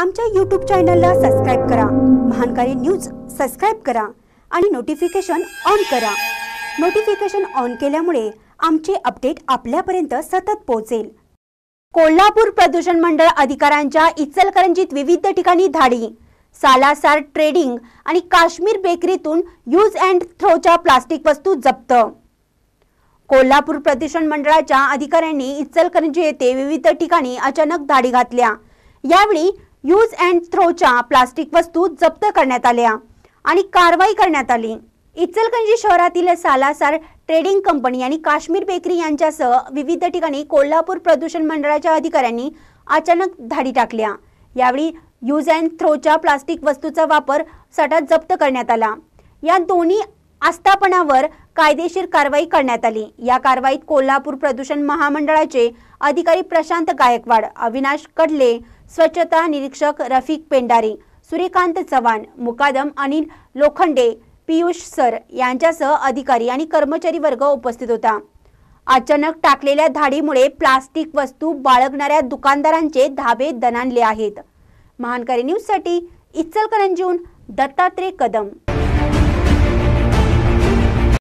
आमच्या यूट्यूब चॅनलला सबस्क्राईब करा महानकारी न्यूज सबस्क्राईब करा आणि नोटिफिकेशन ऑन करा नोटिफिकेशन ऑन केल्यामुळे आमचे अपडेट आपल्यापर्यंत सतत पोहोचेल कोल्हापूर प्रदूषण मंडळ अधिकाऱ्यांच्या इचलकरंजीत विविध ठिकाणी धाडी सालासार ट्रेडिंग आणि काश्मीर बेकरीतून यूज अँड थ्रोच्या प्लास्टिक वस्तू जप्त कोल्हापूर प्रदूषण मंडळाच्या अधिकाऱ्यांनी इचलकरंजी येथे विविध ठिकाणी अचानक धाडी घातल्या यावेळी यूज अँड थ्रोच्या प्लास्टिक वस्तू जप्त करण्यात आल्या आणि कारवाई करण्यात आली इचलकंजी शहरातील सालासार ट्रेडिंग कंपनी आणि काश्मीर बेकरी यांच्यासह विविध ठिकाणी कोल्हापूर प्रदूषण मंडळाच्या अधिकाऱ्यांनी अचानक धाडी टाकल्या यावेळी यूज अँड थ्रोच्या प्लास्टिक वस्तूचा वापर साठा जप्त करण्यात आला या दोन्ही आस्थापनावर कायदेशीर कारवाई करण्यात आली या कारवाईत कोल्हापूर प्रदूषण महामंडळाचे अधिकारी प्रशांत गायकवाड अविनाश कडले स्वच्छता निरीक्षक रफिक पेंडारे सूर्यकांत चव्हाण मुकादम अनिल लोखंडे पियुष सर यांच्यासह अधिकारी आणि कर्मचारी वर्ग उपस्थित होता अचानक टाकलेल्या धाडीमुळे प्लास्टिक वस्तू बाळगणाऱ्या दुकानदारांचे धाबे दणाणले आहेत महानकारी न्यूजसाठी इचलकरंजीहून दत्तात्रय कदम